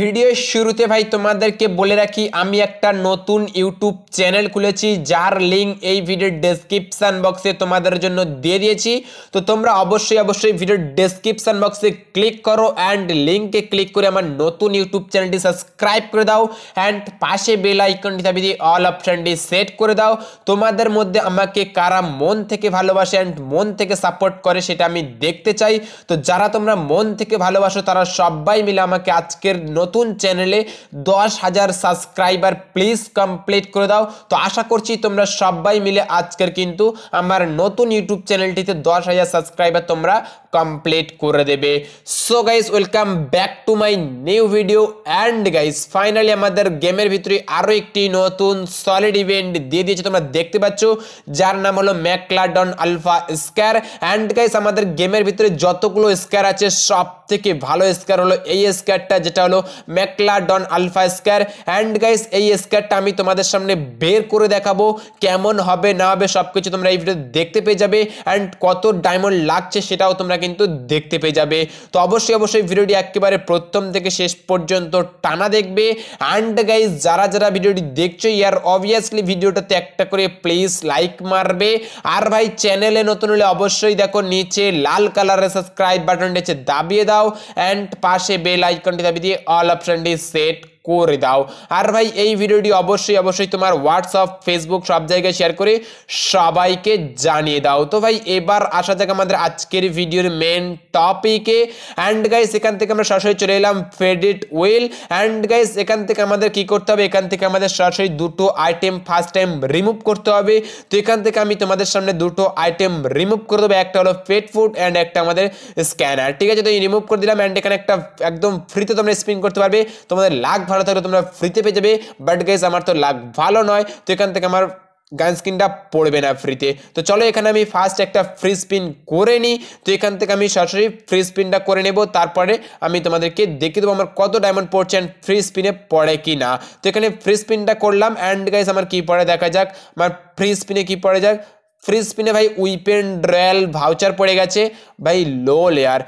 video শুরুতে ভাই তোমাদেরকে বলে রাখি আমি একটা নতুন ইউটিউব চ্যানেল খুলেছি যার লিঙ্ক এই ভিডিওর ডেসক্রিপশান বক্সে তোমাদের জন্য দিয়ে দিয়েছি তো তোমরা অবশ্যই অবশ্যই ভিডিওর ডেসক্রিপশান বক্সে ক্লিক করো অ্যান্ড লিঙ্কে ক্লিক করে আমার নতুন ইউটিউব চ্যানেলটি সাবস্ক্রাইব করে দাও অ্যান্ড পাশে বেল আইকনটি চাপি দিয়ে অল অপশানটি সেট করে দাও তোমাদের মধ্যে আমাকে কারা মন থেকে ভালোবাসে অ্যান্ড মন থেকে সাপোর্ট করে সেটা আমি দেখতে চাই তো যারা তোমরা মন থেকে ভালোবাসো তারা সবাই মিলে আমাকে আজকের নতুন চ্যানেলে দশ হাজার সাবস্ক্রাইবার প্লিজ কমপ্লিট করে দাও তো আশা করছি তোমরা সবাই মিলে আজকের কিন্তু আমার নতুন ইউটিউব চ্যানেলটিতে দশ হাজার সাবস্ক্রাইবার তোমরা কমপ্লিট করে দেবে so guys welcome back to my new video and guys finally আমাদের গেমের ভিতরে আরও একটি নতুন সলিড ইভেন্ট দিয়ে দিয়েছে তোমরা দেখতে পাচ্ছ যার নাম হলো Megalodon Alpha square and guys আমাদের গেমের ভিতরে যতগুলো স্কোয়ার আছে সব থেকে ভালো স্কোয়ার হলো এই স্কোয়ারটা যেটা হলো Megalodon Alpha square and guys এই স্কোয়ারটা আমি তোমাদের সামনে বের করে দেখাবো কেমন হবে না হবে সবকিছু তোমরা এই ভিডিও দেখতে পেয়ে যাবে অ্যান্ড কত ডায়মন্ড লাগছে সেটাও তোমরা কিন্তু দেখতে পেয়ে যাবে তো অবশ্যই অবশ্যই ভিডিওটি একেবারে প্রথম থেকে শেষ পর্যন্ত টানা দেখবে অ্যান্ড গাইজ যারা যারা ভিডিওটি দেখছো ইয়ার অবভিয়াসলি ভিডিওটাতে একটা করে প্লিজ লাইক মারবে আর ভাই চ্যানেলে নতুন হলে অবশ্যই দেখো নিচে লাল কালারের সাবস্ক্রাইব বাটনটি দাবিয়ে দাও অ্যান্ড পাশে বেল আইকনটি দাবি দিয়ে all option is set করে দাও আর ভাই এই ভিডিওটি অবশ্যই অবশ্যই তোমার হোয়াটসঅ্যাপ ফেসবুক সব জায়গায় শেয়ার করে সবাইকে জানিয়ে দাও তো ভাই এবার আসা যাক আমাদের আজকের ভিডিওর মেন টপিকে অ্যান্ড গাইস এখান থেকে আমরা সরাসরি চলে এলাম ফেডিট ওয়েল অ্যান্ড গাইস এখান থেকে আমাদের কি করতে হবে এখান থেকে আমাদের সরাসরি দুটো আইটেম ফার্স্ট টাইম রিমুভ করতে হবে তো এখান থেকে আমি তোমাদের সামনে দুটো আইটেম রিমুভ করে দেবো একটা হলো পেট ফুড অ্যান্ড একটা আমাদের স্ক্যানার ঠিক আছে তো এই রিমুভ করে দিলাম অ্যান্ড এখানে একটা একদম ফ্রিতে তোমরা স্পিন করতে পারবে তোমাদের লাখ ভালো ভালো থাকলে তোমরা ফ্রিতে পেয়ে যাবে বাট গাইজ আমার তো লাগ ভালো নয় তো এখান থেকে আমার গান স্ক্রিনটা পড়বে না ফ্রিতে তো চলো এখানে আমি ফার্স্ট একটা ফ্রি স্পিন করে নিই তো এখান থেকে আমি সরাসরি ফ্রি স্পিনটা করে নেব তারপরে আমি তোমাদেরকে দেখিয়ে দেবো আমার কত ডায়মন্ড পড়ছে অ্যান্ড ফ্রি স্পিনে পড়ে কি না তো এখানে ফ্রি স্পিনটা করলাম অ্যান্ড গাইজ আমার কী পড়ে দেখা যাক আমার ফ্রি স্পিনে কী পড়ে যাক ফ্রি স্পিনে ভাই উইপেন ড্রয়াল ভাউচার পড়ে গেছে ভাই লো লেয়ার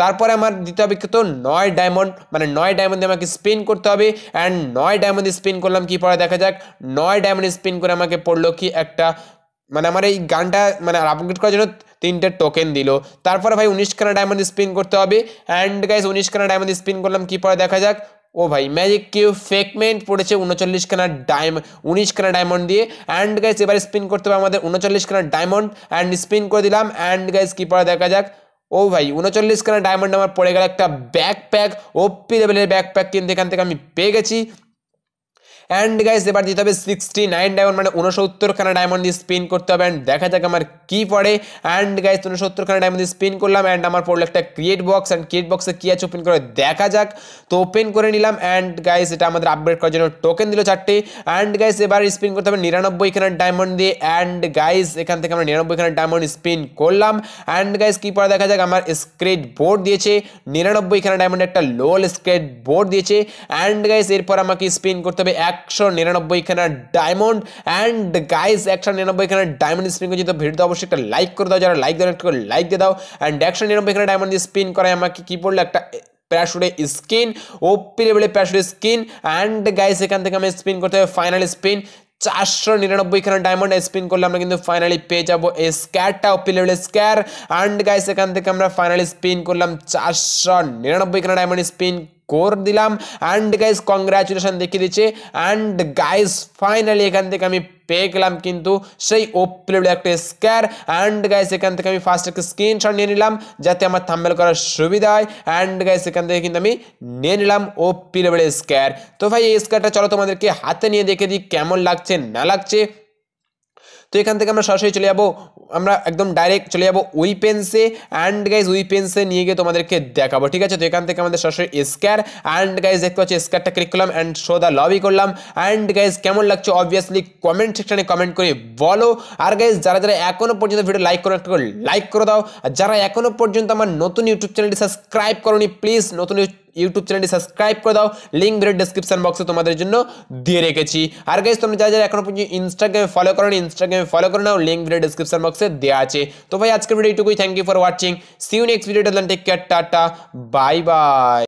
তারপরে আমার দিতে হবে কত নয় ডায়মন্ড মানে নয় ডায়মন্ডে আমাকে স্পিন করতে হবে অ্যান্ড নয় ডায়মন্ডে স্পিন করলাম কি পরে দেখা যাক নয় ডায়মন্ড স্পিন করে আমাকে পড়লো কি একটা মানে আমার এই গানটা মানে আপগ্রেড করার জন্য তিনটে টোকেন দিল তারপরে ভাই উনিশ খানা ডায়মন্ড স্পিন করতে হবে অ্যান্ড গাইজ উনিশখানা ডায়মন্ড স্পিন করলাম কি পরে দেখা যাক ও ভাই ম্যাজিক কিউ ফেকমেন্ট পড়েছে উনচল্লিশ খানা ডায়ম উনিশখানা ডায়মন্ড দিয়ে অ্যান্ড গাইজ এবার স্পিন করতে হবে আমাদের খানা ডায়মন্ড অ্যান্ড স্পিন করে দিলাম অ্যান্ড গাইজ কি পরে দেখা যাক ও ভাই উনচল্লিশ কানের ডায়মন্ড আমার পড়ে গেল একটা ব্যাকপ্যাক ওপি লেভেলের ব্যাকপ্যাক কিন্তু এখান থেকে আমি পেয়ে গেছি অ্যান্ড গাইস এবার দিতে হবে সিক্সটি নাইন ডায়মন্ড মানে উনসত্তরখানা ডায়মন্ড দিয়ে স্পিন করতে হবে অ্যান্ড দেখা যাক আমার কী পড়ে অ্যান্ড গাইস উনসত্তরখানা ডায়মন্ড দিয়ে স্পিন করলাম অ্যান্ড আমার পড়লো একটা ক্রিয়েট বক্স অ্যান্ড ক্রিয়েট বক্সে কী আছে ওপেন করে দেখা যাক তো ওপেন করে নিলাম অ্যান্ড গাইস এটা আমাদের আপডেট করার জন্য টোকেন দিল চারটি অ্যান্ড গাইস এবার স্পিন করতে হবে নিরানব্বইখানা ডায়মন্ড দিয়ে অ্যান্ড গাইস এখান থেকে আমরা নিরানব্বইখানা ডায়মন্ড স্পিন করলাম অ্যান্ড গাইস কী পড়ে দেখা যাক আমার স্ক্রেট বোর্ড দিয়েছে নিরানব্বইখানা ডায়মন্ড একটা লোল স্ক্রেট বোর্ড দিয়েছে অ্যান্ড গাইস এরপর আমাকে স্পিন করতে হবে এক একশো নিরানব্বই খানা ডায়মন্ড অ্যান্ড গাইস একশো নিরানব্বই খানা ডায়মন্ড স্পিন করে যদি ভিডিওতে অবশ্যই একটা লাইক করে দাও যারা লাইক দেওয়ার একটু লাইক দিয়ে দাও অ্যান্ড একশো নিরানব্বই খানা ডায়মন্ড স্পিন করায় আমাকে কী পড়লো একটা প্যারাশুটে স্কিন ওপি লেভেলে প্যারাশুটে স্কিন অ্যান্ড গাইস এখান থেকে আমি স্পিন করতে হবে ফাইনাল স্পিন চারশো নিরানব্বই খানা ডায়মন্ড স্পিন করলে আমরা কিন্তু ফাইনালি পেয়ে যাবো এই স্ক্যারটা ওপি লেভেলের স্ক্যার অ্যান্ড গাইস এখান থেকে আমরা ফাইনালি স্পিন করলাম চারশো নিরানব্বই খানা ডায়মন্ড স্পিন কোর দিলাম অ্যান্ড গাইজ কংগ্রাচুলেশন দেখিয়ে দিচ্ছে অ্যান্ড গাইজ ফাইনালি এখান থেকে আমি পেয়ে গেলাম কিন্তু সেই ওপ্রিল একটা স্ক্যার অ্যান্ড গাইস এখান থেকে আমি ফার্স্ট একটা স্ক্রিনশট নিয়ে নিলাম যাতে আমার থাম্বেল করার সুবিধা হয় অ্যান্ড গাইস এখান থেকে কিন্তু আমি নিয়ে নিলাম ওপ্রিল স্ক্যার তো ভাই এই স্ক্যারটা চলো তোমাদেরকে হাতে নিয়ে দেখে দিই কেমন লাগছে না লাগছে তো এখান থেকে আমরা সরাসরি চলে যাবো আমরা একদম ডাইরেক্ট চলে যাবো উইপেন্সে অ্যান্ড গাইজ উইপেন্সে নিয়ে গিয়ে তোমাদেরকে দেখাবো ঠিক আছে তো এখান থেকে আমাদের সরাসরি স্ক্যার অ্যান্ড গাইজ দেখতে পাচ্ছি স্ক্যারটা ক্লিক করলাম অ্যান্ড শো দ্য লবি করলাম অ্যান্ড গাইজ কেমন লাগছে অবভিয়াসলি কমেন্ট সেকশানে কমেন্ট করে বলো আর গাইজ যারা যারা এখনও পর্যন্ত ভিডিও লাইক করো একটা করে লাইক করে দাও আর যারা এখনও পর্যন্ত আমার নতুন ইউটিউব চ্যানেলটি সাবস্ক্রাইব করোনি প্লিজ নতুন ইউটিউব চ্যানেলটি সাবস্ক্রাইব করে দাও লিঙ্ক ভিডিও ডিসক্রিপশান বক্সে তোমাদের জন্য দিয়ে রেখেছি আর গাইজ তোমরা যা যা এখন পর্যন্ত ইনস্টাগ্রামে ফলো করো ইনস্টাগ্রামে ফলো করে নাও লিঙ্ক ভিডিও ডিসক্রিপশান বক্সে দেওয়া আছে তো ভাই আজকের ভিডিও এইটুকুই thank you for watching see you next video take care টাটা বাই বাই